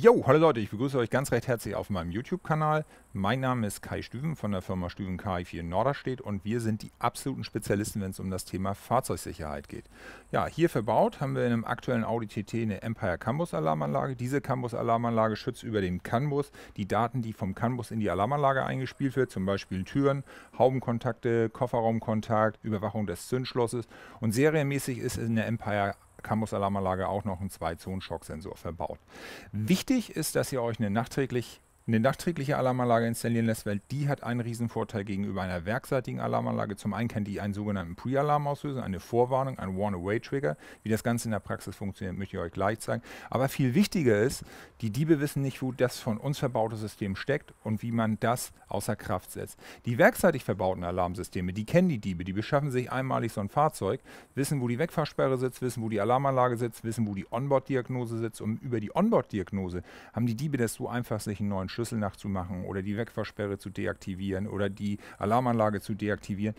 Jo, hallo Leute, ich begrüße euch ganz recht herzlich auf meinem YouTube-Kanal. Mein Name ist Kai Stüven von der Firma Stüven KI4 Norderstedt und wir sind die absoluten Spezialisten, wenn es um das Thema Fahrzeugsicherheit geht. Ja, hier verbaut haben wir in einem aktuellen Audi TT eine Empire Campus Alarmanlage. Diese Campus Alarmanlage schützt über den Canbus die Daten, die vom Canbus in die Alarmanlage eingespielt wird, zum Beispiel Türen, Haubenkontakte, Kofferraumkontakt, Überwachung des Zündschlosses und serienmäßig ist in der Empire Campus-Alarmanlage auch noch einen Zwei-Zonen-Schocksensor verbaut. Wichtig ist, dass ihr euch eine nachträglich eine nachträgliche Alarmanlage installieren lässt, weil die hat einen riesen Vorteil gegenüber einer werkseitigen Alarmanlage. Zum einen kann die einen sogenannten Pre-Alarm auslösen, eine Vorwarnung, ein Warn-Away-Trigger. Wie das Ganze in der Praxis funktioniert, möchte ich euch gleich zeigen. Aber viel wichtiger ist, die Diebe wissen nicht, wo das von uns verbaute System steckt und wie man das außer Kraft setzt. Die werkseitig verbauten Alarmsysteme, die kennen die Diebe, die beschaffen sich einmalig so ein Fahrzeug, wissen, wo die Wegfahrsperre sitzt, wissen, wo die Alarmanlage sitzt, wissen, wo die Onboard-Diagnose sitzt und über die Onboard-Diagnose haben die Diebe das so einfach, sich einen neuen Schlüssel nachzumachen oder die Wegfahrsperre zu deaktivieren oder die Alarmanlage zu deaktivieren.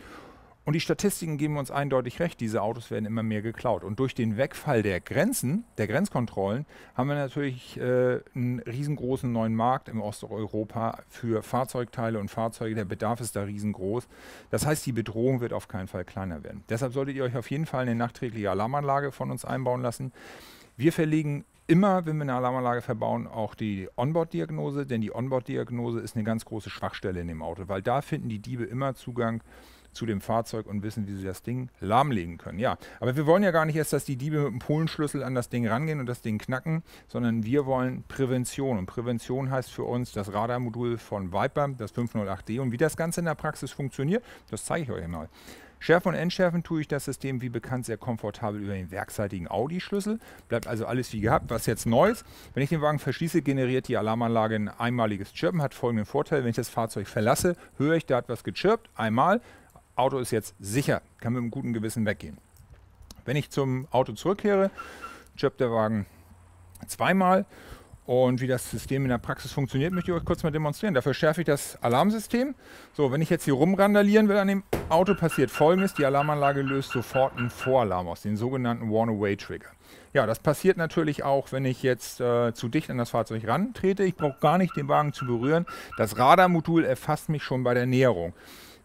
Und die Statistiken geben uns eindeutig recht, diese Autos werden immer mehr geklaut. Und durch den Wegfall der Grenzen, der Grenzkontrollen, haben wir natürlich äh, einen riesengroßen neuen Markt im Osteuropa für Fahrzeugteile und Fahrzeuge. Der Bedarf ist da riesengroß. Das heißt, die Bedrohung wird auf keinen Fall kleiner werden. Deshalb solltet ihr euch auf jeden Fall eine nachträgliche Alarmanlage von uns einbauen lassen. Wir verlegen immer, wenn wir eine Alarmanlage verbauen, auch die Onboard-Diagnose, denn die Onboard-Diagnose ist eine ganz große Schwachstelle in dem Auto, weil da finden die Diebe immer Zugang zu dem Fahrzeug und wissen, wie sie das Ding lahmlegen können. Ja, aber wir wollen ja gar nicht erst, dass die Diebe mit einem Polenschlüssel an das Ding rangehen und das Ding knacken, sondern wir wollen Prävention. Und Prävention heißt für uns das Radarmodul von Viper, das 508D. Und wie das Ganze in der Praxis funktioniert, das zeige ich euch mal. Schärfen und Entschärfen tue ich das System wie bekannt sehr komfortabel über den werkseitigen Audi-Schlüssel. Bleibt also alles wie gehabt. Was jetzt Neues? Wenn ich den Wagen verschließe, generiert die Alarmanlage ein einmaliges Chirpen. Hat folgenden Vorteil, wenn ich das Fahrzeug verlasse, höre ich, da hat was gechirpt, einmal. Auto ist jetzt sicher, kann mit einem guten Gewissen weggehen. Wenn ich zum Auto zurückkehre, chirpt der Wagen zweimal und wie das System in der Praxis funktioniert, möchte ich euch kurz mal demonstrieren. Dafür schärfe ich das Alarmsystem. So, wenn ich jetzt hier rumrandalieren will an dem Auto, passiert folgendes. Die Alarmanlage löst sofort einen Voralarm aus, den sogenannten Warn-Away-Trigger. Ja, das passiert natürlich auch, wenn ich jetzt äh, zu dicht an das Fahrzeug rantrete. Ich brauche gar nicht den Wagen zu berühren. Das Radarmodul erfasst mich schon bei der Näherung.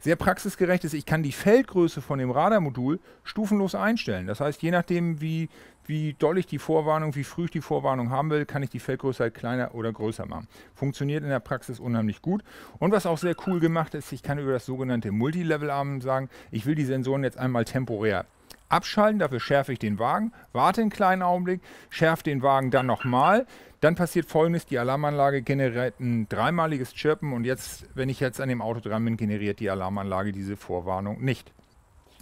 Sehr praxisgerecht ist, ich kann die Feldgröße von dem Radarmodul stufenlos einstellen. Das heißt, je nachdem, wie, wie doll ich die Vorwarnung, wie früh ich die Vorwarnung haben will, kann ich die Feldgröße halt kleiner oder größer machen. Funktioniert in der Praxis unheimlich gut. Und was auch sehr cool gemacht ist, ich kann über das sogenannte Multilevel-Arm sagen, ich will die Sensoren jetzt einmal temporär abschalten, dafür schärfe ich den Wagen, warte einen kleinen Augenblick, schärfe den Wagen dann nochmal. Dann passiert folgendes, die Alarmanlage generiert ein dreimaliges Chirpen und jetzt, wenn ich jetzt an dem Auto dran bin, generiert die Alarmanlage diese Vorwarnung nicht.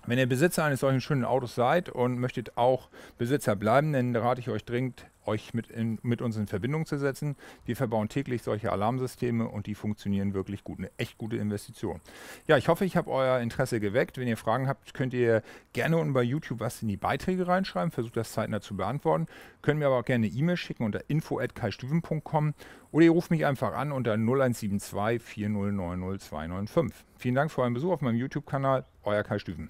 Wenn ihr Besitzer eines solchen schönen Autos seid und möchtet auch Besitzer bleiben, dann rate ich euch dringend, euch mit, in, mit uns in Verbindung zu setzen. Wir verbauen täglich solche Alarmsysteme und die funktionieren wirklich gut. Eine echt gute Investition. Ja, ich hoffe, ich habe euer Interesse geweckt. Wenn ihr Fragen habt, könnt ihr gerne unten bei YouTube was in die Beiträge reinschreiben. Versucht das zeitnah zu beantworten. Könnt mir aber auch gerne eine E-Mail schicken unter info.kaistüven.com oder ihr ruft mich einfach an unter 0172 4090 295. Vielen Dank für euren Besuch auf meinem YouTube-Kanal. Euer Kai Stüven.